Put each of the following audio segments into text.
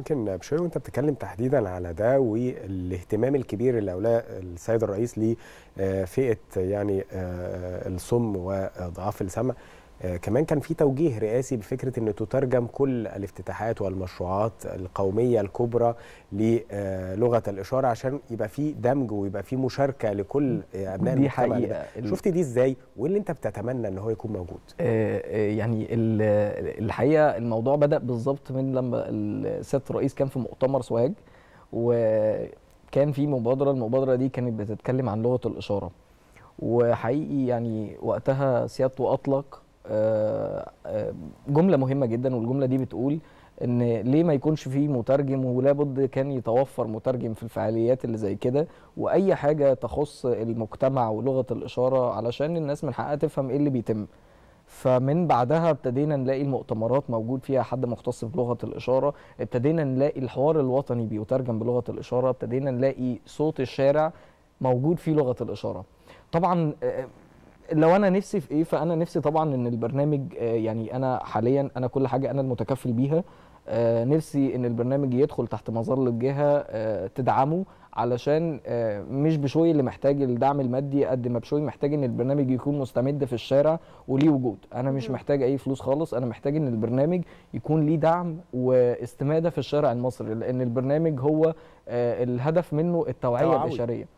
يمكن بشوي وانت بتتكلم تحديدا على ده والاهتمام الكبير اللي اولاه السيد الرئيس لفئه يعني آه، الصم وضعاف السمع آه، كمان كان في توجيه رئاسي بفكره ان تترجم كل الافتتاحات والمشروعات القوميه الكبرى للغه الاشاره عشان يبقى في دمج ويبقى في مشاركه لكل آه، ابناء دي المجتمع حقيقة شفت دي ازاي وايه اللي انت بتتمنى ان هو يكون موجود آه، يعني الحقيقه الموضوع بدا بالظبط من لما السيد الرئيس كان في مؤتمر سوهاج وكان في مبادره المبادره دي كانت بتتكلم عن لغه الاشاره وحقيقي يعني وقتها سيادته اطلق آه، آه، جمله مهمه جدا والجمله دي بتقول ان ليه ما يكونش في مترجم ولابد كان يتوفر مترجم في الفعاليات اللي زي كده واي حاجه تخص المجتمع ولغه الاشاره علشان الناس من حقها تفهم ايه اللي بيتم فمن بعدها ابتدينا نلاقي المؤتمرات موجود فيها حد مختص بلغه الاشاره ابتدينا نلاقي الحوار الوطني بيترجم بلغه الاشاره ابتدينا نلاقي صوت الشارع موجود فيه لغه الاشاره طبعا آه، لو انا نفسي في ايه فانا نفسي طبعا ان البرنامج آه، يعني انا حاليا انا كل حاجه انا المتكفل بيها آه، نفسي ان البرنامج يدخل تحت مظله جهه آه، تدعمه علشان مش بشوي اللي محتاج الدعم المادي قد ما بشوي محتاج ان البرنامج يكون مستمد في الشارع وليه وجود انا مش محتاج اي فلوس خالص انا محتاج ان البرنامج يكون ليه دعم واستماده في الشارع المصري لان البرنامج هو الهدف منه التوعيه البشريه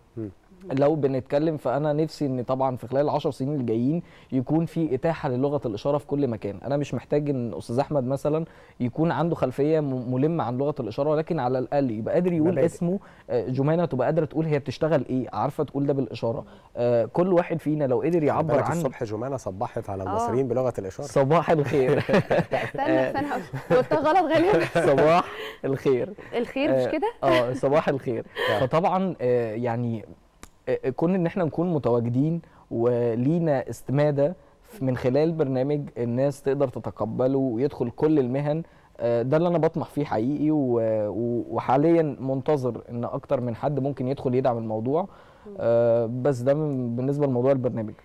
لو بنتكلم فانا نفسي ان طبعا في خلال 10 سنين الجايين يكون في اتاحه للغه الاشاره في كل مكان انا مش محتاج ان استاذ احمد مثلا يكون عنده خلفيه ملمه عن لغه الاشاره ولكن على الاقل يبقى قادر يقول مبادئ. اسمه آه، جمانه تبقى قادره تقول هي بتشتغل ايه عارفه تقول ده بالاشاره آه، كل واحد فينا لو قدر يعبر عن الصبح جمانه صبحت على آه. المصريين بلغه الاشاره صباح الخير استنى استنى قلتها غلط غالبا صباح الخير الخير مش كده اه صباح الخير فطبعا يعني آه، آه، كون ان احنا نكون متواجدين ولينا استماده من خلال برنامج الناس تقدر تتقبله ويدخل كل المهن آه، ده اللي انا بطمح فيه حقيقي وحاليا منتظر ان اكتر من حد ممكن يدخل يدعم الموضوع بس ده بالنسبه لموضوع البرنامج